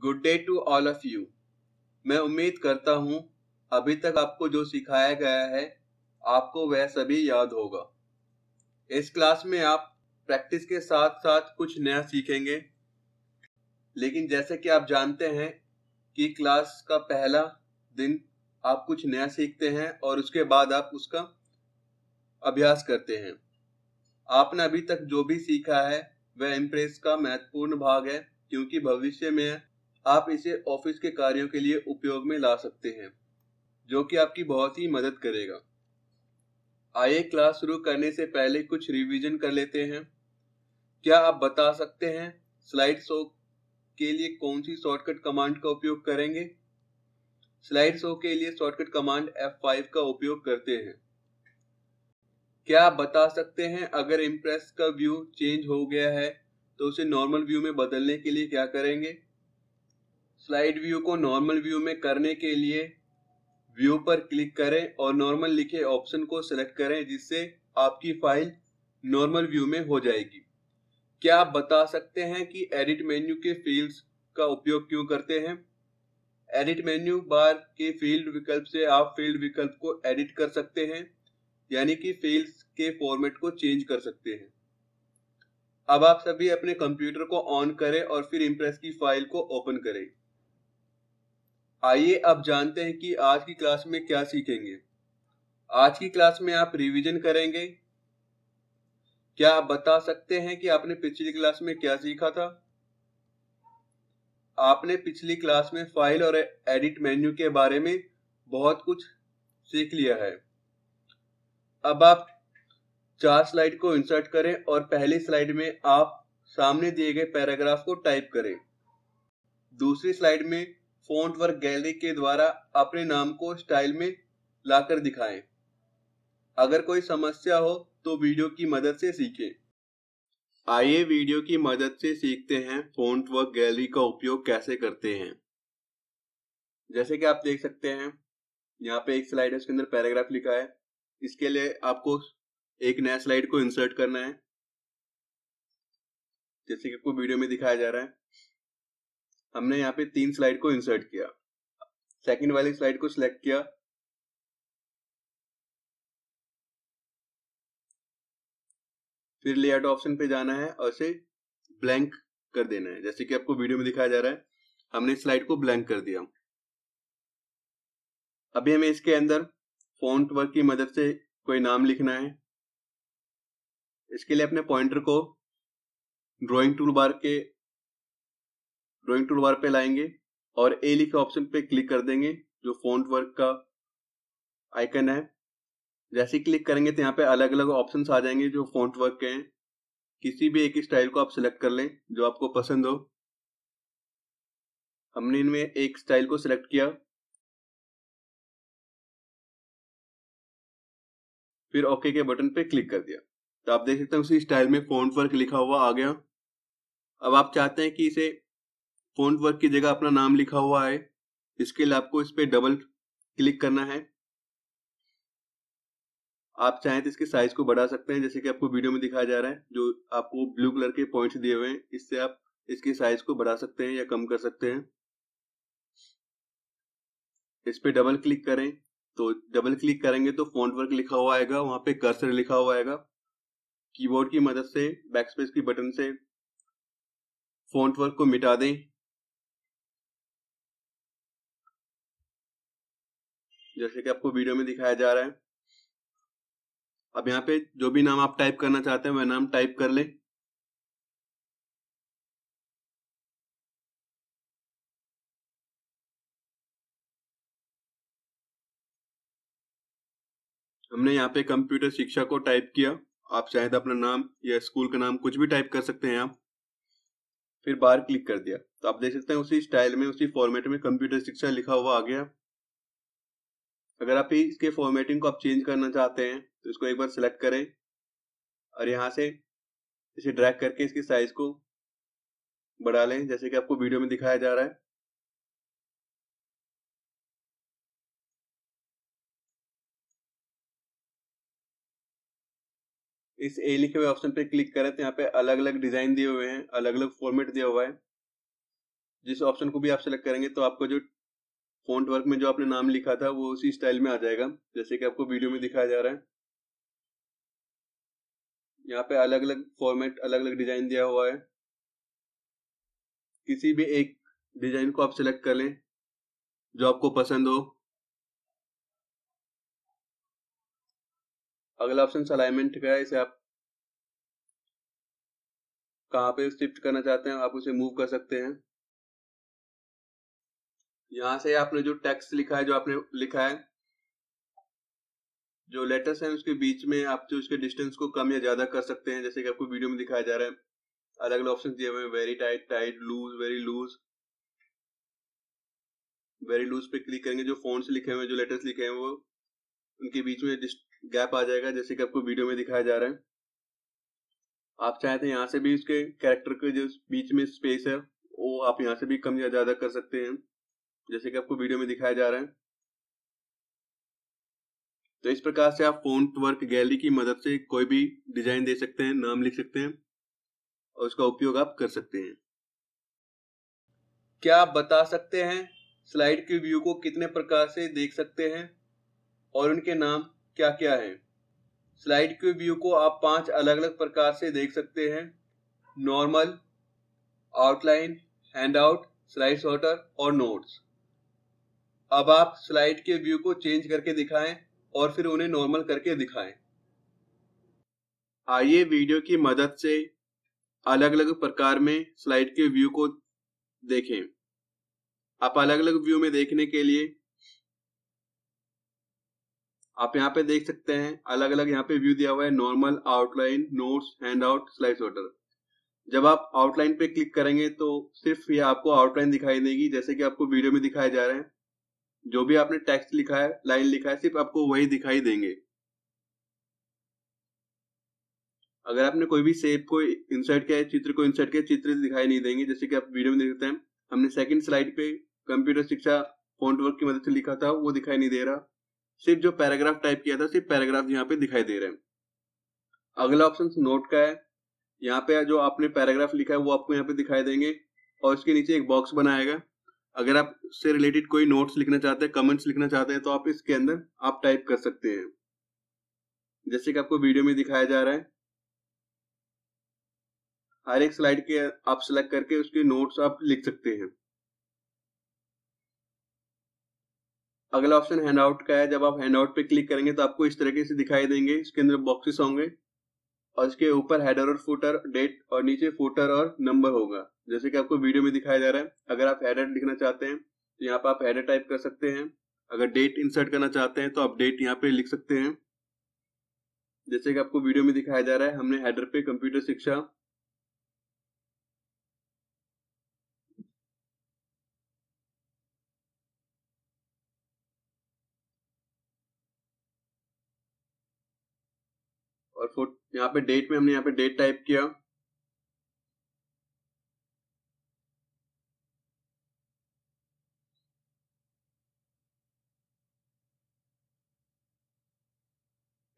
Good day to all of you मैं उम्मीद करता हूँ अभी तक आपको जो सिखाया गया है आपको वह सभी याद होगा इस क्लास में आप प्रैक्टिस के साथ साथ कुछ नया सीखेंगे लेकिन जैसे कि आप जानते हैं कि क्लास का पहला दिन आप कुछ नया सीखते हैं और उसके बाद आप उसका अभ्यास करते हैं आपने अभी तक जो भी सीखा है वह इम्प्रेस का महत्वपूर्ण भाग है क्योंकि भविष्य में आप इसे ऑफिस के कार्यों के लिए उपयोग में ला सकते हैं जो कि आपकी बहुत ही मदद करेगा आइए क्लास शुरू करने से पहले कुछ रिवीजन कर लेते हैं क्या आप बता सकते हैं स्लाइड शो के लिए कौन सी शॉर्टकट कमांड का उपयोग करेंगे स्लाइड शो के लिए शॉर्टकट कमांड F5 का उपयोग करते हैं क्या आप बता सकते हैं अगर इम्प्रेस का व्यू चेंज हो गया है तो उसे नॉर्मल व्यू में बदलने के लिए क्या करेंगे स्लाइड व्यू को नॉर्मल व्यू में करने के लिए व्यू पर क्लिक करें और नॉर्मल लिखे ऑप्शन को सिलेक्ट करें जिससे आपकी फाइल नॉर्मल व्यू में हो जाएगी क्या आप बता सकते हैं कि एडिट मेन्यू के फील्ड्स का उपयोग क्यों करते हैं एडिट मेन्यू बार के फील्ड विकल्प से आप फील्ड विकल्प को एडिट कर सकते हैं यानी कि फील्ड्स के फॉर्मेट को चेंज कर सकते हैं अब आप सभी अपने कंप्यूटर को ऑन करें और फिर इम्प्रेस की फाइल को ओपन करें आइए अब जानते हैं कि आज की क्लास में क्या सीखेंगे आज की क्लास में आप रिवीजन करेंगे क्या आप बता सकते हैं कि आपने पिछली क्लास में क्या सीखा था आपने पिछली क्लास में फाइल और एडिट मेन्यू के बारे में बहुत कुछ सीख लिया है अब आप चार स्लाइड को इंसर्ट करें और पहली स्लाइड में आप सामने दिए गए पैराग्राफ को टाइप करें दूसरी स्लाइड में फोन वर्क गैलरी के द्वारा अपने नाम को स्टाइल में लाकर दिखाएं। अगर कोई समस्या हो तो वीडियो की मदद से सीखें आइए वीडियो की मदद से सीखते हैं फोन वर्क गैलरी का उपयोग कैसे करते हैं जैसे कि आप देख सकते हैं यहाँ पे एक स्लाइड है उसके अंदर पैराग्राफ लिखा है इसके लिए आपको एक नया स्लाइड को इंसर्ट करना है जैसे कि आपको वीडियो में दिखाया जा रहा है हमने यहाँ पे तीन स्लाइड को इंसर्ट किया सेकंड वाली स्लाइड को सिलेक्ट किया फिर लेआउट ऑप्शन पे जाना है और इसे ब्लैंक कर देना है जैसे कि आपको वीडियो में दिखाया जा रहा है हमने स्लाइड को ब्लैंक कर दिया अभी हमें इसके अंदर फॉन्ट वर्क की मदद से कोई नाम लिखना है इसके लिए अपने पॉइंटर को ड्राइंग टूल बार के ड्रॉइंग टूल बार पे लाएंगे और ए लिखे ऑप्शन पे क्लिक कर देंगे जो फॉन्ट वर्क का आइकन है जैसे क्लिक करेंगे तो यहाँ पे अलग अलग ऑप्शन आ जाएंगे जो फोन्ट वर्क के हैं किसी भी एक स्टाइल को आप सिलेक्ट कर लें जो आपको पसंद हो हमने इनमें एक स्टाइल को सिलेक्ट किया फिर ओके के बटन पे क्लिक कर दिया तो आप देख सकते हैं उसी स्टाइल में फोन वर्क लिखा हुआ आ गया अब आप चाहते हैं कि इसे फॉन्ट वर्क की जगह अपना नाम लिखा हुआ है इसके लिए आपको इस पर डबल क्लिक करना है आप चाहें तो इसके साइज को बढ़ा सकते हैं जैसे कि आपको वीडियो में दिखाया जा रहा है जो आपको ब्लू कलर के पॉइंट्स दिए हुए हैं इससे आप इसके साइज को बढ़ा सकते हैं या कम कर सकते हैं इस पर डबल क्लिक करें तो डबल क्लिक करेंगे तो फॉन्ट वर्क लिखा हुआ आएगा वहां पे कर्सर लिखा हुआ आएगा कीबोर्ड की मदद से बैकस्पेस की बटन से फॉन्ट वर्क को मिटा दें जैसे कि आपको वीडियो में दिखाया जा रहा है अब यहाँ पे जो भी नाम आप टाइप करना चाहते हैं वह नाम टाइप कर ले हमने यहाँ पे कंप्यूटर शिक्षा को टाइप किया आप चाहे तो अपना नाम या स्कूल का नाम कुछ भी टाइप कर सकते हैं आप फिर बाहर क्लिक कर दिया तो आप देख सकते हैं उसी स्टाइल में उसी फॉर्मेट में कंप्यूटर शिक्षा लिखा हुआ आ गया अगर आप इसके फॉर्मेटिंग को आप चेंज करना चाहते हैं तो इसको एक बार सिलेक्ट करें और यहाँ से इसे ड्रैग करके इसकी साइज को बढ़ा लें जैसे कि आपको वीडियो में दिखाया जा रहा है इस ए लिखे हुए ऑप्शन पर क्लिक करें तो यहाँ पे अलग अलग डिजाइन दिए हुए हैं अलग अलग फॉर्मेट दिया हुआ है जिस ऑप्शन को भी आप सेलेक्ट करेंगे तो आपको जो फॉन्ट वर्क में जो आपने नाम लिखा था वो उसी स्टाइल में आ जाएगा जैसे कि आपको वीडियो में दिखाया जा रहा है यहाँ पे अलग अलग फॉर्मेट अलग अलग डिजाइन दिया हुआ है किसी भी एक डिजाइन को आप सिलेक्ट कर लें जो आपको पसंद हो अगला ऑप्शन अलाइनमेंट का है इसे आप कहाँ पे शिफ्ट करना चाहते हैं आप उसे मूव कर सकते हैं यहाँ से आपने जो टेक्स्ट लिखा है जो आपने लिखा है जो लेटर्स हैं उसके बीच में आप जो उसके डिस्टेंस को कम या ज्यादा कर सकते हैं जैसे कि आपको वीडियो में दिखाया जा रहा है अलग अलग ऑप्शन दिए हुए very tight tight loose very loose very loose पे क्लिक करेंगे जो फोन्स लिखे हुए जो लेटर्स लिखे हैं वो उनके बीच में गैप आ जाएगा जैसे कि आपको वीडियो में दिखाया जा रहा है आप चाहे तो यहाँ से भी उसके कैरेक्टर के जो बीच में स्पेस है वो आप यहाँ से भी कम या ज्यादा कर सकते हैं जैसे कि आपको वीडियो में दिखाया जा रहा है तो इस प्रकार से आप फोन वर्क गैलरी की मदद से कोई भी डिजाइन दे सकते हैं नाम लिख सकते हैं और उसका उपयोग आप कर सकते हैं क्या आप बता सकते हैं स्लाइड के व्यू को कितने प्रकार से देख सकते हैं और उनके नाम क्या क्या हैं स्लाइड के व्यू को आप पांच अलग अलग प्रकार से देख सकते हैं normal outline handout slide sorter और नोट्स अब आप स्लाइड के व्यू को चेंज करके दिखाएं और फिर उन्हें नॉर्मल करके दिखाएं आइए वीडियो की मदद से अलग अलग प्रकार में स्लाइड के व्यू को देखें आप अलग अलग व्यू में देखने के लिए आप यहाँ पे देख सकते हैं अलग अलग यहाँ पे व्यू दिया हुआ है normal outline notes handout slide order जब आप आउटलाइन पे क्लिक करेंगे तो सिर्फ ये आपको आउटलाइन दिखाई देगी जैसे कि आपको वीडियो में दिखाया जा रहा है जो भी आपने टेक्स्ट लिखा है लाइन लिखा है सिर्फ आपको वही दिखाई देंगे अगर आपने कोई भी शेप को इंसर्ट किया है चित्र को इंसर्ट किया चित्र दिखाई नहीं देंगे जैसे कि आप वीडियो में देखते हैं हमने सेकंड स्लाइड पे कंप्यूटर शिक्षा फॉन्ट वर्क की मदद से लिखा था वो दिखाई नहीं दे रहा सिर्फ जो पैराग्राफ टाइप किया था सिर्फ पैराग्राफ यहाँ पे दिखाई दे रहे हैं अगला ऑप्शन नोट का है यहाँ पे जो आपने पैराग्राफ लिखा है वो आपको यहाँ पे दिखाई देंगे और उसके नीचे एक बॉक्स बनाएगा अगर आप से रिलेटेड कोई नोट्स लिखना चाहते हैं कमेंट्स लिखना चाहते हैं तो आप इसके अंदर आप टाइप कर सकते हैं जैसे कि आपको वीडियो में दिखाया जा रहा है हर एक स्लाइड के आप सिलेक्ट करके उसके नोट्स आप लिख सकते हैं अगला ऑप्शन हैंडआउट का है जब आप हैंडआउट पे क्लिक करेंगे तो आपको इस तरीके से दिखाई देंगे इसके अंदर बॉक्सेस होंगे और इसके ऊपर हेडर और फूटर डेट और नीचे फोटर और नंबर होगा जैसे कि आपको वीडियो में दिखाया जा रहा है अगर आप एडर लिखना चाहते हैं तो यहाँ पर आप एडर टाइप कर सकते हैं अगर डेट इंसर्ट करना चाहते हैं तो आप डेट यहाँ पे लिख सकते हैं जैसे कि आपको वीडियो में दिखाया जा रहा है हमने हेडर पे कंप्यूटर शिक्षा और यहाँ पे डेट में हमने यहाँ पे डेट टाइप किया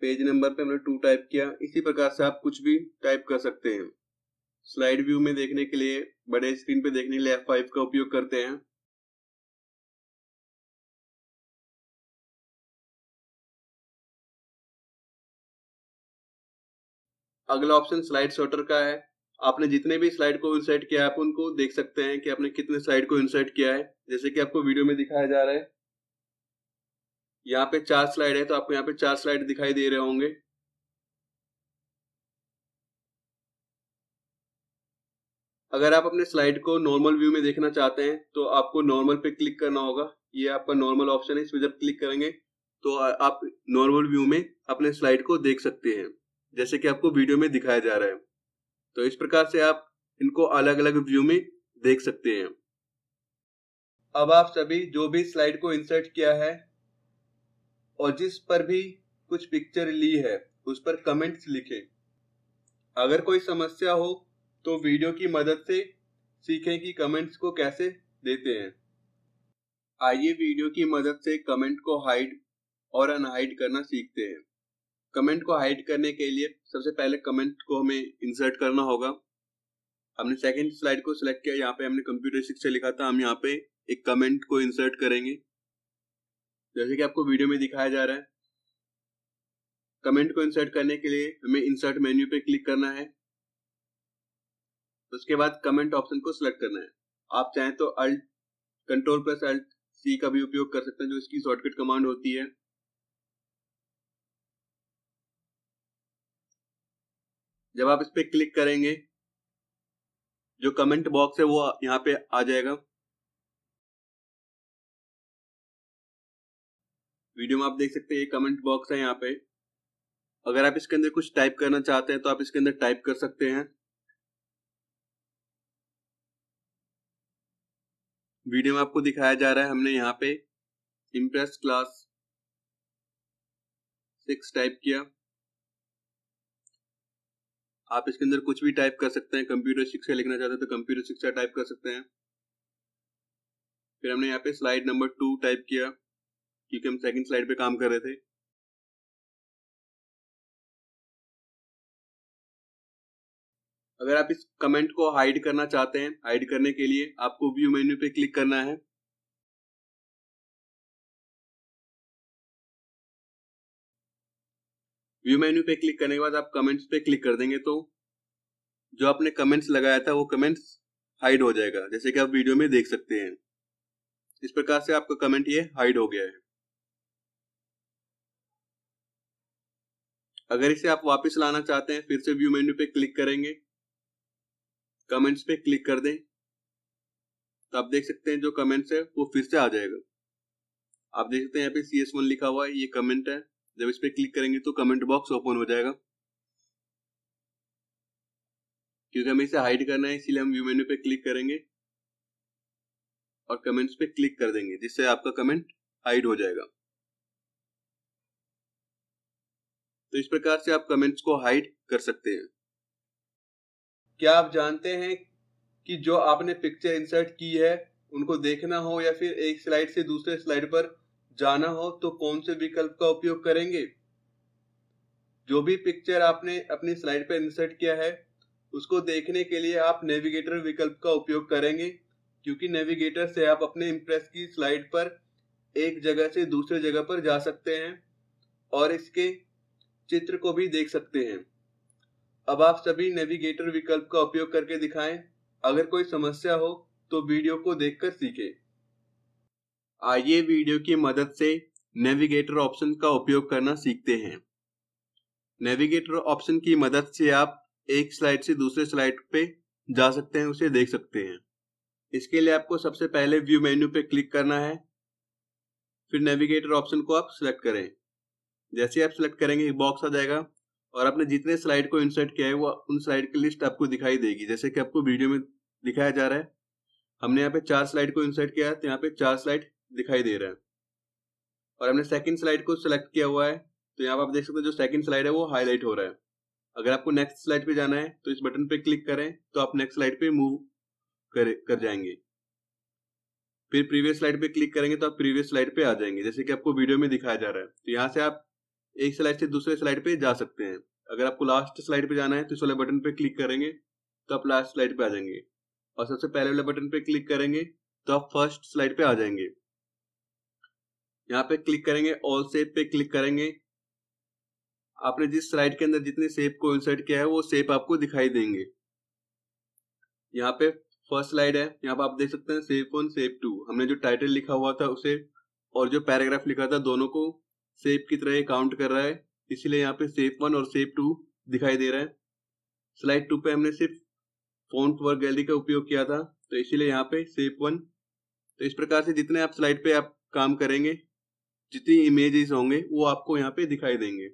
पेज नंबर पे हमने टू टाइप किया इसी प्रकार से आप कुछ भी टाइप कर सकते हैं स्लाइड व्यू में देखने के लिए बड़े स्क्रीन पे देखने के लिए F5 का उपयोग करते हैं अगला ऑप्शन स्लाइड सॉर्टर का है आपने जितने भी स्लाइड को इंसर्ट किया है आप उनको देख सकते हैं कि आपने कितने स्लाइड को इंसर्ट किया है जैसे कि आपको वीडियो में दिखाया जा रहा है यहाँ पे चार स्लाइड है तो आपको यहाँ पे चार स्लाइड दिखाई दे रहे होंगे अगर आप अपने स्लाइड को नॉर्मल व्यू में देखना चाहते हैं तो आपको नॉर्मल पे क्लिक करना होगा ये आपका नॉर्मल ऑप्शन है इसमें जब क्लिक करेंगे तो आप नॉर्मल व्यू में अपने स्लाइड को देख सकते हैं जैसे कि आपको वीडियो में दिखाया जा रहा है तो इस प्रकार से आप इनको अलग अलग व्यू में देख सकते हैं अब आप सभी जो भी स्लाइड को इंसर्ट किया है और जिस पर भी कुछ पिक्चर ली है उस पर कमेंट्स लिखे अगर कोई समस्या हो तो वीडियो की मदद से सीखें कि कमेंट्स को कैसे देते हैं आइए वीडियो की मदद से कमेंट को हाइड और अनहाइड करना सीखते हैं कमेंट को हाइड करने के लिए सबसे पहले कमेंट को हमें इंसर्ट करना होगा हमने सेकंड स्लाइड को सिलेक्ट किया यहाँ पे हमने कंप्यूटर शिक्षा लिखा था हम यहाँ पे एक कमेंट को इंसर्ट करेंगे जैसे कि आपको वीडियो में दिखाया जा रहा है कमेंट को इंसर्ट करने के लिए हमें इंसर्ट मेन्यू पे क्लिक करना है उसके बाद कमेंट ऑप्शन को सिलेक्ट करना है आप चाहें तो alt control plus alt C का भी उपयोग कर सकते हैं जो इसकी शॉर्टकट कमांड होती है जब आप इस पर क्लिक करेंगे जो कमेंट बॉक्स है वो यहाँ पे आ जाएगा वीडियो में आप देख सकते हैं ये कमेंट बॉक्स है यहाँ पे अगर आप इसके अंदर कुछ टाइप करना चाहते हैं तो आप इसके अंदर टाइप कर सकते हैं वीडियो में आपको दिखाया जा रहा है हमने यहाँ पे इम्प्रेस क्लास सिक्स टाइप किया आप इसके अंदर कुछ भी टाइप कर सकते हैं कंप्यूटर शिक्षा लिखना चाहते हैं तो कंप्यूटर शिक्षा टाइप कर सकते हैं फिर हमने यहाँ पे स्लाइड नंबर टू टाइप किया क्योंकि हम सेकंड स्लाइड पे काम कर रहे थे अगर आप इस कमेंट को हाइड करना चाहते हैं हाइड करने के लिए आपको व्यू मेन्यू पे क्लिक करना है व्यू मेन्यू पे क्लिक करने के बाद आप कमेंट्स पे क्लिक कर देंगे तो जो आपने कमेंट्स लगाया था वो कमेंट्स हाइड हो जाएगा जैसे कि आप वीडियो में देख सकते हैं इस प्रकार से आपका कमेंट ये हाइड हो गया है अगर इसे आप वापस लाना चाहते हैं फिर से व्यू मेन्यू पे क्लिक करेंगे कमेंट्स पे क्लिक कर दें तो आप देख सकते हैं जो कमेंट्स है वो फिर से आ जाएगा आप देख सकते हैं यहाँ पे सी एस वन लिखा हुआ है ये कमेंट है जब इस पे क्लिक करेंगे तो कमेंट बॉक्स ओपन हो जाएगा क्योंकि हमें इसे हाइड करना है इसीलिए हम व्यू मेन्यू पे क्लिक करेंगे और कमेंट्स पे क्लिक कर देंगे जिससे आपका कमेंट हाइड हो जाएगा तो इस प्रकार से आप कमेंट्स को हाइड कर सकते हैं क्या आप जानते हैं कि जो आपने पिक्चर इंसर्ट की है उनको देखना हो या फिर एक स्लाइड से दूसरे स्लाइड पर जाना हो तो कौन से विकल्प का उपयोग करेंगे जो भी पिक्चर आपने अपनी स्लाइड पर इंसर्ट किया है उसको देखने के लिए आप नेविगेटर विकल्प का उपयोग करेंगे क्योंकि नेविगेटर से आप अपने इम्प्रेस की स्लाइड पर एक जगह से दूसरे जगह पर जा सकते हैं और इसके चित्र को भी देख सकते हैं अब आप सभी नेविगेटर विकल्प का उपयोग करके दिखाएं। अगर कोई समस्या हो तो वीडियो को देखकर सीखें। आइए वीडियो की मदद से नेविगेटर ऑप्शन का उपयोग करना सीखते हैं नेविगेटर ऑप्शन की मदद से आप एक स्लाइड से दूसरे स्लाइड पे जा सकते हैं उसे देख सकते हैं इसके लिए आपको सबसे पहले व्यू मेन्यू पे क्लिक करना है फिर नेविगेटर ऑप्शन को आप सिलेक्ट करें जैसे आप सेलेक्ट करेंगे एक बॉक्स आ जाएगा और आपने जितने स्लाइड को इंसर्ट किया है वो उन स्लाइड की लिस्ट आपको दिखाई देगी जैसे कि आपको वीडियो में दिखाया जा रहा है हमने यहाँ पे चार स्लाइड को इंसर्ट किया है तो यहाँ पे चार स्लाइड दिखाई दे रहा है और हमने सेकंड स्लाइड को सिलेक्ट किया हुआ है तो यहाँ पर आप देख सकते हैं जो सेकंड स्लाइड है वो हाईलाइट हो रहा है अगर आपको नेक्स्ट स्लाइड पे जाना है तो इस बटन पे क्लिक करें तो आप नेक्स्ट स्लाइड पे मूव कर कर जाएंगे फिर प्रीवियस स्लाइड पे क्लिक करेंगे तो आप प्रीवियस स्लाइड पे आ जाएंगे जैसे कि आपको वीडियो में दिखाया जा रहा है तो यहाँ से आप एक स्लाइड से दूसरे स्लाइड पे जा सकते हैं अगर आपको लास्ट स्लाइड पे जाना है तो इस वाले बटन पे क्लिक करेंगे तो आप लास्ट स्लाइड पे आ जाएंगे और सबसे पहले वाले बटन पे क्लिक करेंगे तो आप फर्स्ट स्लाइड पे आ जाएंगे यहाँ पे क्लिक करेंगे ऑल सेप पे क्लिक करेंगे आपने जिस स्लाइड के अंदर जितने सेप को इंसर्ट किया है वो सेप आपको दिखाई देंगे यहाँ पे फर्स्ट स्लाइड है यहाँ पे आप देख सकते हैं सेप वन सेप टू हमने जो टाइटल लिखा हुआ था उसे और जो पैराग्राफ लिखा था दोनों को सेप की तरह काउंट कर रहा है इसीलिए यहाँ पे सेप वन और सेप टू दिखाई दे रहा है स्लाइड टू पे हमने सिर्फ फोन वर्क गैलरी का उपयोग किया था तो इसीलिए यहाँ पे सेप वन तो इस प्रकार से जितने आप स्लाइड पे आप काम करेंगे जितनी इमेजेस होंगे वो आपको यहाँ पे दिखाई देंगे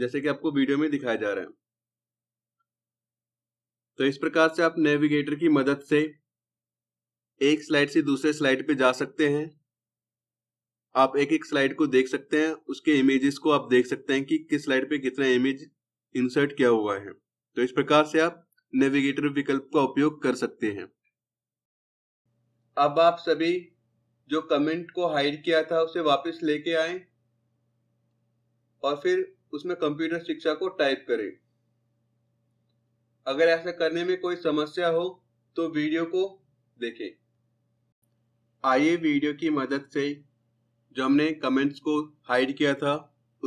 जैसे कि आपको वीडियो में दिखाया जा रहा है तो इस प्रकार से आप नेविगेटर की मदद से एक स्लाइड से दूसरे स्लाइड पे जा सकते हैं आप एक एक स्लाइड को देख सकते हैं उसके इमेजेस को आप देख सकते हैं कि किस स्लाइड पे कितना इमेज इंसर्ट किया हुआ है तो इस प्रकार से आप नेविगेटर विकल्प का उपयोग कर सकते हैं अब आप सभी जो कमेंट को हाइड किया था उसे वापस लेके आए और फिर उसमें कंप्यूटर शिक्षा को टाइप करें अगर ऐसा करने में कोई समस्या हो तो वीडियो को देखें आइए वीडियो की मदद से जो हमने कमेंट्स को हाइड किया था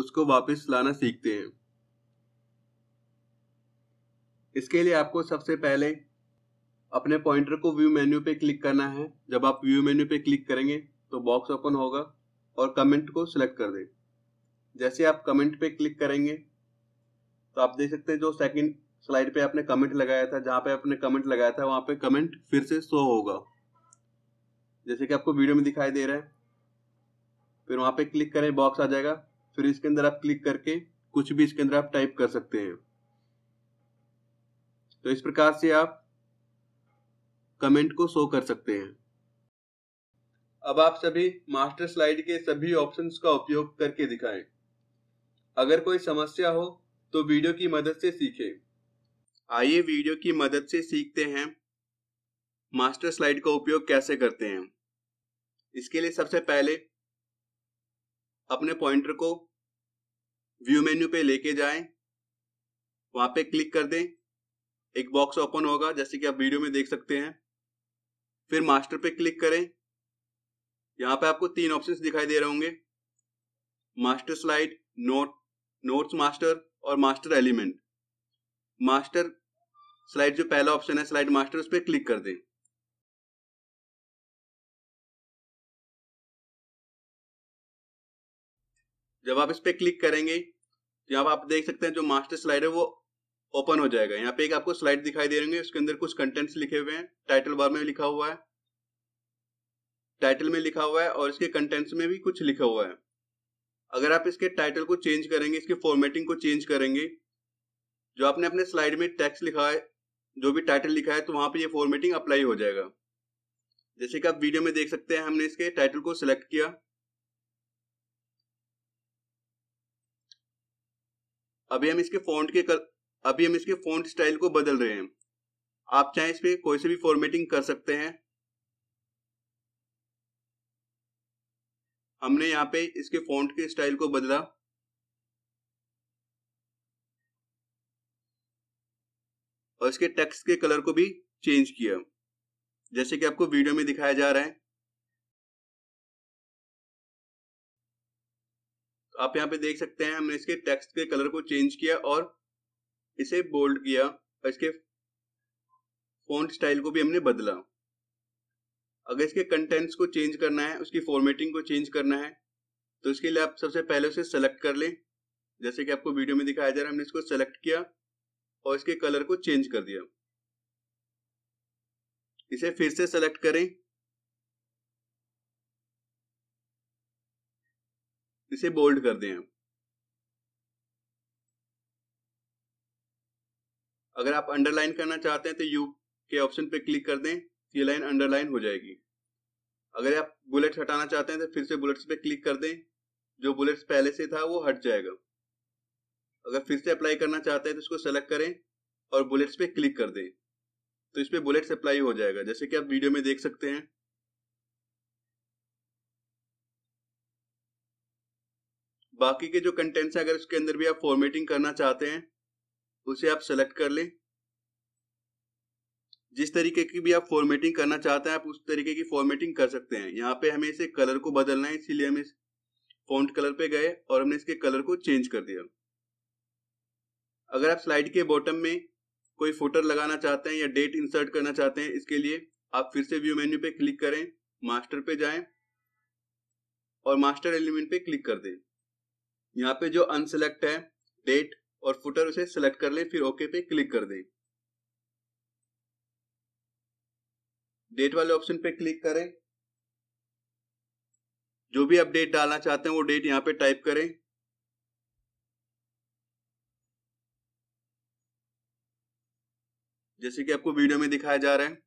उसको वापस लाना सीखते हैं इसके लिए आपको सबसे पहले अपने पॉइंटर को व्यू मेन्यू पे क्लिक करना है जब आप व्यू मेन्यू पे क्लिक करेंगे तो बॉक्स ओपन होगा और कमेंट को सिलेक्ट कर दें जैसे आप कमेंट पे क्लिक करेंगे तो आप देख सकते हैं जो सेकंड स्लाइड पे आपने कमेंट लगाया था जहाँ पे आपने कमेंट लगाया था वहाँ पे कमेंट फिर से शो होगा जैसे कि आपको वीडियो में दिखाई दे रहा है फिर वहां पे क्लिक करें बॉक्स आ जाएगा फिर इसके अंदर आप क्लिक करके कुछ भी इसके अंदर आप टाइप कर सकते हैं तो इस प्रकार से आप कमेंट को शो कर सकते हैं अब आप सभी मास्टर स्लाइड के सभी ऑप्शंस का उपयोग करके दिखाएं अगर कोई समस्या हो तो वीडियो की मदद से सीखें आइए वीडियो की मदद से सीखते हैं मास्टर स्लाइड का उपयोग कैसे करते हैं इसके लिए सबसे पहले अपने पॉइंटर को व्यू मेन्यू पे लेके जाए वहां पे क्लिक कर दें एक बॉक्स ओपन होगा जैसे कि आप वीडियो में देख सकते हैं फिर मास्टर पे क्लिक करें यहां पे आपको तीन ऑप्शंस दिखाई दे रहे होंगे master slide note notes master और मास्टर एलिमेंट मास्टर स्लाइड जो पहला ऑप्शन है स्लाइड मास्टर उस पर क्लिक कर दें जब आप इस पर क्लिक करेंगे तो यहाँ आप देख सकते हैं जो मास्टर स्लाइड है वो ओपन हो जाएगा यहाँ पे एक आपको स्लाइड दिखाई दे रही है उसके अंदर कुछ कंटेंट्स लिखे हुए हैं टाइटल बार में लिखा हुआ है टाइटल में लिखा हुआ है और इसके कंटेंट्स में भी कुछ लिखा हुआ है अगर आप इसके टाइटल को चेंज करेंगे इसके फॉर्मेटिंग को चेंज करेंगे जो आपने अपने स्लाइड में टेक्स्ट लिखा है जो भी टाइटल लिखा है तो वहां पे ये फॉर्मेटिंग अप्लाई हो जाएगा जैसे कि आप वीडियो में देख सकते हैं हमने इसके टाइटल को सिलेक्ट किया अभी हम इसके फॉन्ट के कर, अभी हम इसके फॉन्ट स्टाइल को बदल रहे हैं आप चाहे इस पर कोई से भी फॉर्मेटिंग कर सकते हैं हमने यहाँ पे इसके फॉन्ट के स्टाइल को बदला और इसके टेक्स्ट के कलर को भी चेंज किया जैसे कि आपको वीडियो में दिखाया जा रहा है आप यहाँ पे देख सकते हैं हमने इसके टेक्स्ट के कलर को चेंज किया और इसे बोल्ड किया और इसके फॉन्ट स्टाइल को भी हमने बदला अगर इसके कंटेंट्स को चेंज करना है उसकी फॉर्मेटिंग को चेंज करना है तो इसके लिए आप सबसे पहले उसे सेलेक्ट कर लें जैसे कि आपको वीडियो में दिखाया जा रहा है हमने इसको सेलेक्ट किया और इसके कलर को चेंज कर दिया इसे फिर से सेलेक्ट करें इसे बोल्ड कर दें अगर आप अंडरलाइन करना चाहते हैं तो यू के ऑप्शन पे क्लिक कर दें तो ये लाइन अंडरलाइन हो जाएगी अगर आप बुलेट हटाना चाहते हैं तो फिर से बुलेट्स पे क्लिक कर दें जो बुलेट्स पहले से था वो हट जाएगा अगर फिर से अप्लाई करना चाहते हैं तो इसको सेलेक्ट करें और बुलेट्स पे क्लिक कर दें तो इस पर बुलेट्स अप्लाई हो जाएगा जैसे कि आप वीडियो में देख सकते हैं बाकी के जो कंटेंट्स हैं अगर उसके अंदर भी आप फॉर्मेटिंग करना चाहते हैं उसे आप सेलेक्ट कर लें जिस तरीके की भी आप फॉर्मेटिंग करना चाहते हैं आप उस तरीके की फॉर्मेटिंग कर सकते हैं यहाँ पे हमें इसे कलर को बदलना है इसीलिए हम इस फॉन्ट कलर पे गए और हमने इसके कलर को चेंज कर दिया अगर आप स्लाइड के बॉटम में कोई फोटर लगाना चाहते हैं या डेट इंसर्ट करना चाहते हैं इसके लिए आप फिर से व्यू मेन्यू पे क्लिक करें मास्टर पे जाए और मास्टर एलिमेंट पे क्लिक कर दें यहाँ पे जो अनसेलेक्ट है डेट और फुटर उसे सिलेक्ट कर ले फिर ओके पे क्लिक कर दे डेट वाले ऑप्शन पे क्लिक करें जो भी अपडेट डालना चाहते हैं वो डेट यहाँ पे टाइप करें जैसे कि आपको वीडियो में दिखाया जा रहा है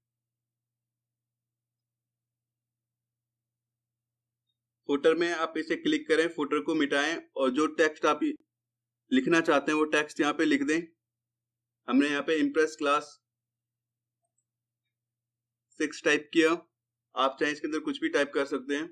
फोटर में आप इसे क्लिक करें फोटर को मिटाएं और जो टेक्स्ट आप लिखना चाहते हैं वो टेक्स्ट यहाँ पे लिख दें हमने यहाँ पे इम्प्रेस क्लास सिक्स टाइप किया आप चाहे इसके अंदर कुछ भी टाइप कर सकते हैं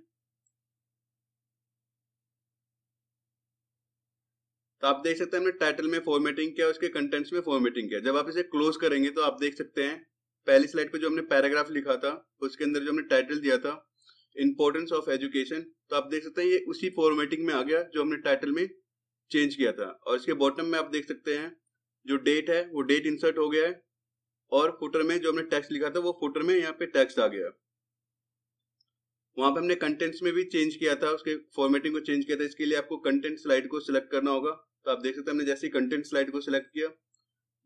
तो आप देख सकते हैं हमने टाइटल में फॉर्मेटिंग किया उसके कंटेंट्स में फॉर्मेटिंग किया जब आप इसे क्लोज करेंगे तो आप देख सकते हैं पहली स्लाइड पे जो हमने पैराग्राफ लिखा था उसके अंदर जो हमने टाइटल दिया था इंपॉर्टेंस ऑफ एजुकेशन तो आप देख सकते हैं ये उसी फॉर्मेटिंग में आ गया जो हमने टाइटल में चेंज किया था और इसके बॉटम में आप देख सकते हैं जो डेट है वो डेट इंसर्ट हो गया है और फुटर में जो हमने टेक्स्ट लिखा था वो फुटर में यहाँ पे टेक्स्ट आ गया वहां पे हमने कंटेंट्स में भी चेंज किया था उसके फॉर्मेटिंग को चेंज किया था इसके लिए आपको कंटेंट स्लाइड को सिलेक्ट करना होगा तो आप देख सकते हैं हमने जैसे कंटेंट स्लाइड को सिलेक्ट किया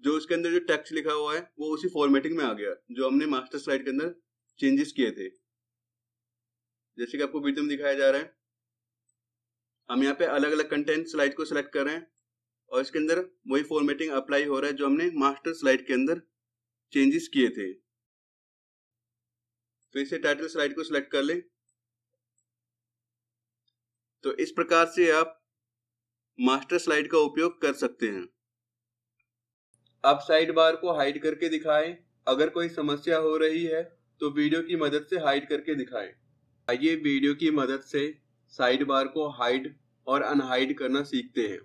जो उसके अंदर जो टेक्स्ट लिखा हुआ है वो उसी फॉर्मेटिंग में आ गया जो हमने मास्टर स्लाइड के अंदर चेंजेस किए थे जैसे कि आपको वीडियो में दिखाया जा रहा है हम यहाँ पे अलग अलग कंटेंट स्लाइड को सिलेक्ट कर रहे हैं और इसके अंदर वही फॉर्मेटिंग अप्लाई हो रहा है जो हमने मास्टर स्लाइड के अंदर चेंजेस किए थे फिर से टाइटल स्लाइड को सिलेक्ट कर ले तो इस प्रकार से आप मास्टर स्लाइड का उपयोग कर सकते हैं आप साइड बार को हाइड करके दिखाएं अगर कोई समस्या हो रही है तो वीडियो की मदद से हाइड करके दिखाएं आइए वीडियो की मदद से साइड बार को हाइड और अनहाइड करना सीखते हैं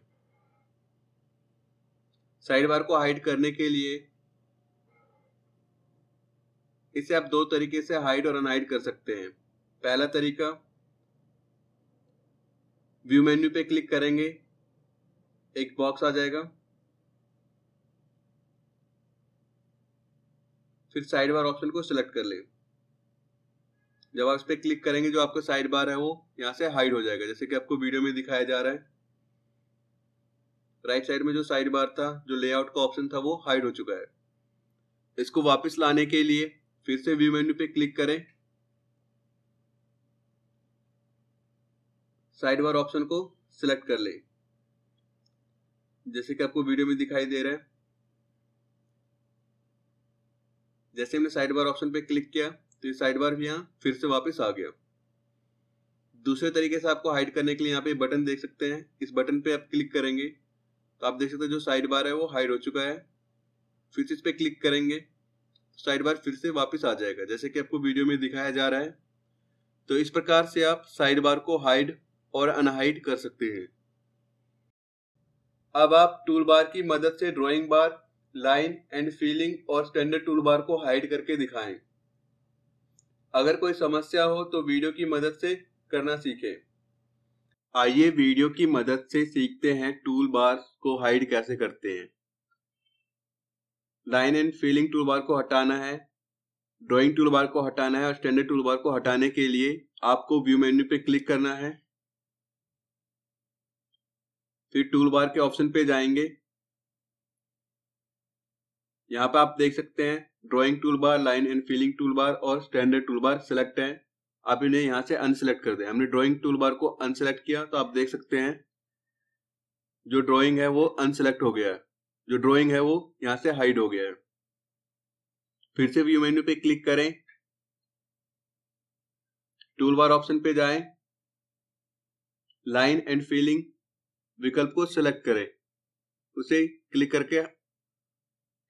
साइड बार को हाइड करने के लिए इसे आप दो तरीके से हाइड और अनहाइड कर सकते हैं पहला तरीका व्यू मेन्यू पे क्लिक करेंगे एक बॉक्स आ जाएगा फिर साइड बार ऑप्शन को सिलेक्ट कर लें जब आप इस पर क्लिक करेंगे जो आपका साइड बार है वो यहाँ से हाइड हो जाएगा जैसे कि आपको वीडियो में दिखाया जा रहा है राइट साइड में जो साइड बार था जो लेआउट का ऑप्शन था वो हाइड हो चुका है इसको वापस लाने के लिए फिर से व्यू मेन्यू पे क्लिक करें साइड बार ऑप्शन को सिलेक्ट कर ले जैसे कि आपको वीडियो में दिखाई दे रहा है जैसे हमने साइड बार ऑप्शन पे क्लिक किया तो ये साइड बार भी यहाँ फिर से वापस आ गया दूसरे तरीके से आपको हाइड करने के लिए यहाँ पे बटन देख सकते हैं इस बटन पे आप क्लिक करेंगे तो आप देख सकते हैं जो साइड बार है वो हाइड हो चुका है फिर से इस पर क्लिक करेंगे साइड तो बार फिर से वापस आ जाएगा जैसे कि आपको वीडियो में दिखाया जा रहा है तो इस प्रकार से आप साइड बार को हाइड और अनहाइड कर सकते हैं अब आप टूल बार की मदद से drawing bar line and filling और स्टैंडर्ड टूल बार को हाइड करके दिखाएं अगर कोई समस्या हो तो वीडियो की मदद से करना सीखें आइए वीडियो की मदद से सीखते हैं टूल बार को हाइड कैसे करते हैं line and filling tool bar को हटाना है ड्राइंग टूल बार को हटाना है और स्टैंडर्ड टूल बार को हटाने के लिए आपको व्यू मेन्यू पे क्लिक करना है फिर टूल बार के ऑप्शन पे जाएंगे यहां पे आप देख सकते हैं drawing tool bar line and filling tool bar और स्टैंडर्ड टूल बार सेलेक्ट है आप इन्हें यहाँ से अनसेलेक्ट कर दें हमने ड्राइंग टूल बार को अनसेलेक्ट किया तो आप देख सकते हैं जो ड्राइंग है वो अनसेलेक्ट हो गया है जो ड्राइंग है वो यहाँ से हाइड हो गया है फिर से व्यू मेन्यू पे क्लिक करें टूल बार ऑप्शन पे जाए लाइन एंड फिलिंग विकल्प को सिलेक्ट करें उसे क्लिक करके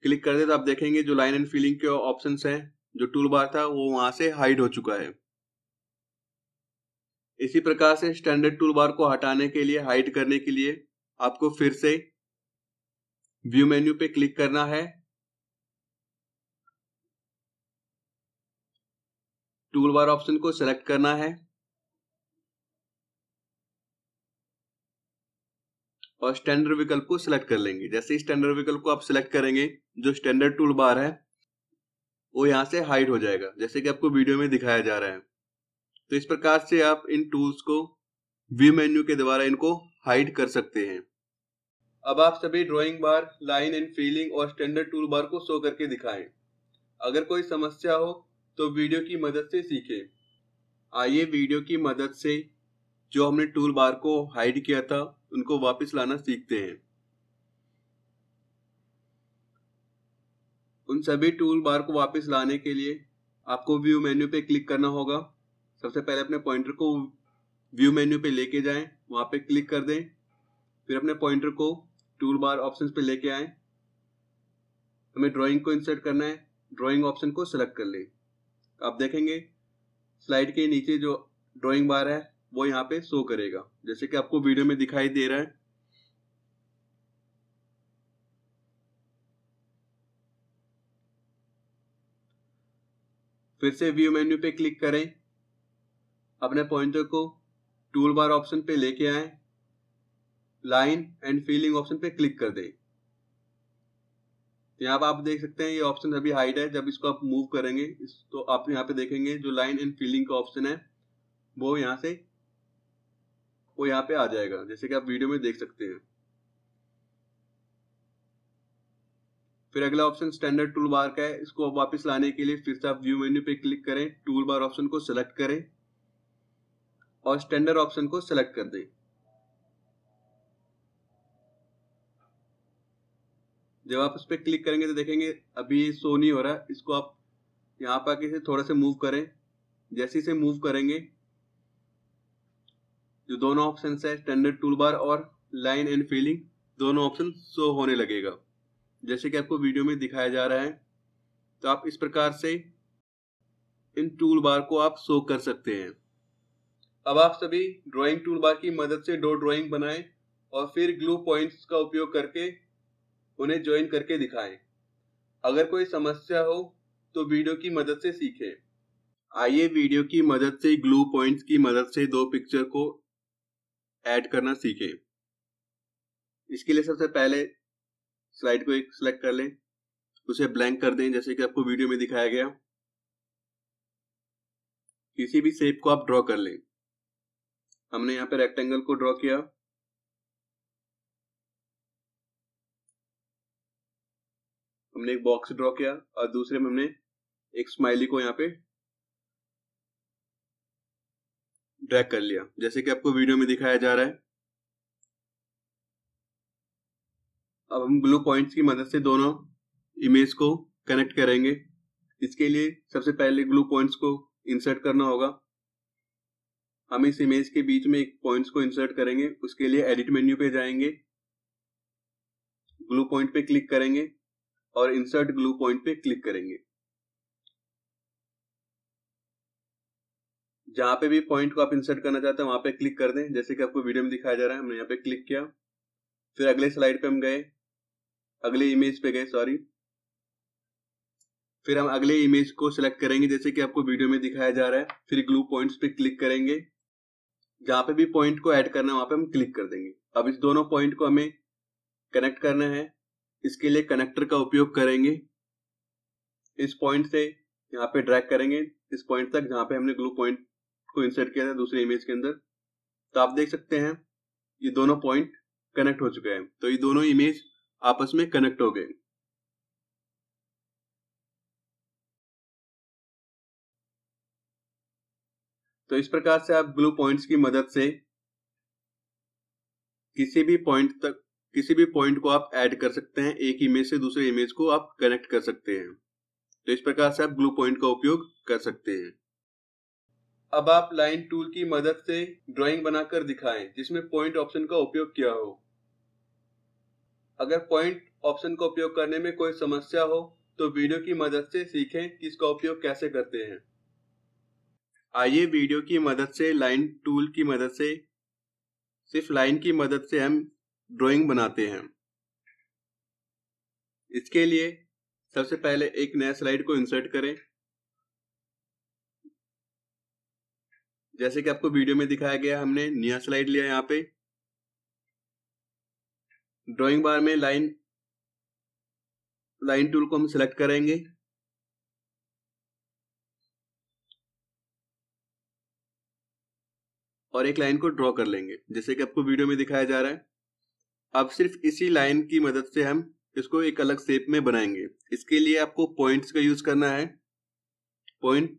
क्लिक कर दे तो आप देखेंगे जो लाइन एंड फीलिंग के ऑप्शन है जो टूल बार था वो वहां से हाइड हो चुका है इसी प्रकार से स्टैंडर्ड टूल बार को हटाने के लिए हाइड करने के लिए आपको फिर से व्यू मेन्यू पे क्लिक करना है टूल बार ऑप्शन को सेलेक्ट करना है और स्टैंडर्ड विकल्प को सिलेक्ट कर लेंगे जैसे स्टैंडर्ड विकल्प को आप सिलेक्ट करेंगे जो स्टैंडर्ड टूल बार है वो यहाँ से हाइड हो जाएगा जैसे कि आपको वीडियो में दिखाया जा रहा है तो इस प्रकार से आप इन टूल्स को व्यू मेन्यू के द्वारा इनको हाइड कर सकते हैं अब आप सभी drawing bar line and filling और स्टैंडर्ड टूल बार को शो करके दिखाएं अगर कोई समस्या हो तो वीडियो की मदद से सीखें आइए वीडियो की मदद से जो हमने टूल बार को हाइड किया था उनको वापस लाना सीखते हैं उन सभी टूल बार को वापस लाने के लिए आपको व्यू मेन्यू पे क्लिक करना होगा सबसे पहले अपने पॉइंटर को व्यू मेन्यू पे लेके जाएं वहां पे क्लिक कर दें फिर अपने पॉइंटर को टूल बार ऑप्शन पे लेके आए हमें ड्राइंग को इंसर्ट करना है ड्राइंग ऑप्शन को सिलेक्ट कर लें आप देखेंगे स्लाइड के नीचे जो ड्राइंग बार है वो यहाँ पे शो करेगा जैसे कि आपको वीडियो में दिखाई दे रहा है फिर से व्यू मेन्यू पे क्लिक करें अपने पॉइंटर को टूल बार ऑप्शन पे लेके आए लाइन एंड फीलिंग ऑप्शन पे क्लिक कर दें तो यहाँ पर आप देख सकते हैं ये ऑप्शन अभी हाइड है जब इसको आप मूव करेंगे तो आप यहाँ पे देखेंगे जो लाइन एंड फीलिंग का ऑप्शन है वो यहाँ से वो यहाँ पे आ जाएगा जैसे कि आप वीडियो में देख सकते हैं फिर अगला ऑप्शन स्टैंडर्ड टूल बार का है इसको आप वापस लाने के लिए फिर से आप व्यू मेन्यू पे क्लिक करें टूल बार ऑप्शन को सिलेक्ट करें और स्टैंडर्ड ऑप्शन को सिलेक्ट कर दें जब आप इस पर क्लिक करेंगे तो देखेंगे अभी ये शो नहीं हो रहा इसको आप यहाँ पर थोड़ा से मूव करें जैसे इसे मूव करेंगे जो दोनों ऑप्शन है स्टैंडर्ड टूल बार और लाइन एंड फीलिंग दोनों ऑप्शन शो होने लगेगा जैसे कि आपको वीडियो में दिखाया जा रहा है तो आप इस प्रकार से इन टूल बार को आप शो कर सकते हैं अब आप सभी ड्राइंग टूल बार की मदद से दो ड्राइंग बनाएं और फिर ग्लू पॉइंट्स का उपयोग करके उन्हें ज्वाइन करके दिखाएं अगर कोई समस्या हो तो वीडियो की मदद से सीखें आइए वीडियो की मदद से ग्लू पॉइंट्स की मदद से दो पिक्चर को ऐड करना सीखें इसके लिए सबसे पहले स्लाइड को एक सिलेक्ट कर लें उसे ब्लैंक कर दें जैसे कि आपको वीडियो में दिखाया गया किसी भी शेप को आप ड्रॉ कर लें हमने यहाँ पे रेक्टेंगल को ड्रॉ किया हमने एक बॉक्स ड्रॉ किया और दूसरे में हमने एक स्माइली को यहां पे ट्रैक कर लिया जैसे कि आपको वीडियो में दिखाया जा रहा है अब हम ग्लू पॉइंट्स की मदद से दोनों इमेज को कनेक्ट करेंगे इसके लिए सबसे पहले ग्लू पॉइंट्स को इंसर्ट करना होगा हम इस इमेज के बीच में एक पॉइंट्स को इंसर्ट करेंगे उसके लिए एडिट मेन्यू पे जाएंगे ग्लू पॉइंट पे क्लिक करेंगे और इंसर्ट ग्लू पॉइंट पे क्लिक करेंगे जहां पे भी पॉइंट को आप इंसर्ट करना चाहते हैं वहां पे क्लिक कर दें जैसे कि आपको वीडियो में दिखाया जा रहा है हमने यहाँ पे क्लिक किया फिर अगले स्लाइड पे हम गए अगले इमेज पे गए सॉरी फिर हम अगले इमेज को सिलेक्ट करेंगे जैसे कि आपको वीडियो में दिखाया जा रहा है फिर ग्लू पॉइंट्स पे क्लिक करेंगे जहां पे भी पॉइंट को ऐड करना है वहां पे हम क्लिक कर देंगे अब इस दोनों पॉइंट को हमें कनेक्ट करना है इसके लिए कनेक्टर का उपयोग करेंगे इस पॉइंट से यहाँ पे ड्रैग करेंगे इस पॉइंट तक जहां पे हमने ग्लू पॉइंट को इंसर्ट किया था दूसरे इमेज के अंदर तो आप देख सकते हैं ये दोनों पॉइंट कनेक्ट हो चुके हैं तो ये दोनों इमेज आपस में कनेक्ट हो गए तो इस प्रकार से आप ग्लू पॉइंट्स की मदद से किसी भी पॉइंट तक किसी भी पॉइंट को आप ऐड कर सकते हैं एक इमेज से दूसरे इमेज को आप कनेक्ट कर सकते हैं तो इस प्रकार से आप ग्लू पॉइंट का उपयोग कर सकते हैं अब आप लाइन टूल की मदद से ड्राइंग बनाकर दिखाएं जिसमें पॉइंट ऑप्शन का उपयोग किया हो अगर पॉइंट ऑप्शन का उपयोग करने में कोई समस्या हो तो वीडियो की मदद से सीखें कि इसका उपयोग कैसे करते हैं आइए वीडियो की मदद से लाइन टूल की मदद से सिर्फ लाइन की मदद से हम ड्राइंग बनाते हैं इसके लिए सबसे पहले एक नया स्लाइड को इंसर्ट करें जैसे कि आपको वीडियो में दिखाया गया हमने नया स्लाइड लिया यहाँ पे ड्राइंग बार में लाइन लाइन टूल को हम सिलेक्ट करेंगे और एक लाइन को ड्रॉ कर लेंगे जैसे कि आपको वीडियो में दिखाया जा रहा है अब सिर्फ इसी लाइन की मदद से हम इसको एक अलग शेप में बनाएंगे इसके लिए आपको पॉइंट्स का यूज करना है पॉइंट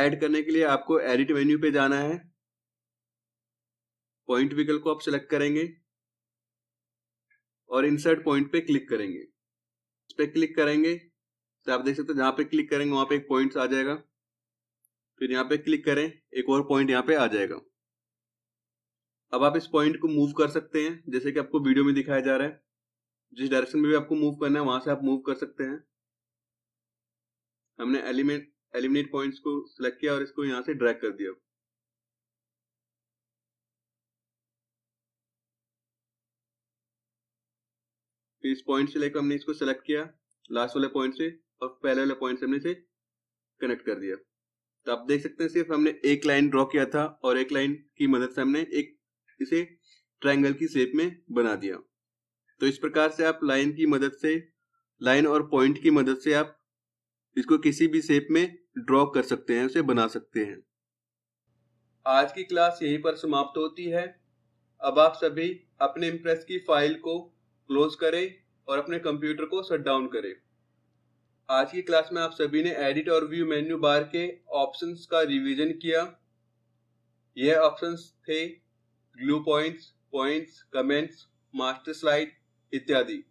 ऐड करने के लिए आपको एडिट मेन्यू पे जाना है पॉइंट विकल्प को आप सेलेक्ट करेंगे और इंसर्ट पॉइंट पे क्लिक करेंगे इस पर क्लिक करेंगे तो आप देख सकते हो जहां पे क्लिक करेंगे वहां पे एक पॉइंट आ जाएगा फिर यहां पे क्लिक करें एक और पॉइंट यहां पे आ जाएगा अब आप इस पॉइंट को मूव कर सकते हैं जैसे कि आपको वीडियो में दिखाया जा रहा है जिस डायरेक्शन में भी आपको मूव करना है वहां से आप मूव कर सकते हैं हमने एलिमेंट एलिमिनेट पॉइंट्स को सिलेक्ट किया और इसको यहां से ड्रैग कर दिया फिर इस पॉइंट से लेकर हमने इसको सिलेक्ट किया लास्ट वाले पॉइंट से और पहले वाले पॉइंट से हमने इसे कनेक्ट कर दिया तो आप देख सकते हैं सिर्फ हमने एक लाइन ड्रॉ किया था और एक लाइन की मदद से हमने एक इसे ट्रायंगल की शेप में बना दिया तो इस प्रकार से आप लाइन की मदद से लाइन और पॉइंट की मदद से आप इसको किसी भी शेप में ड्रॉ कर सकते हैं उसे बना सकते हैं आज की क्लास यहीं पर समाप्त होती है अब आप सभी अपने इम्प्रेस की फाइल को क्लोज करें और अपने कंप्यूटर को शट डाउन करें आज की क्लास में आप सभी ने एडिट और व्यू मेन्यू बार के ऑप्शंस का रिवीजन किया यह ऑप्शंस थे glue points points comments master slide इत्यादि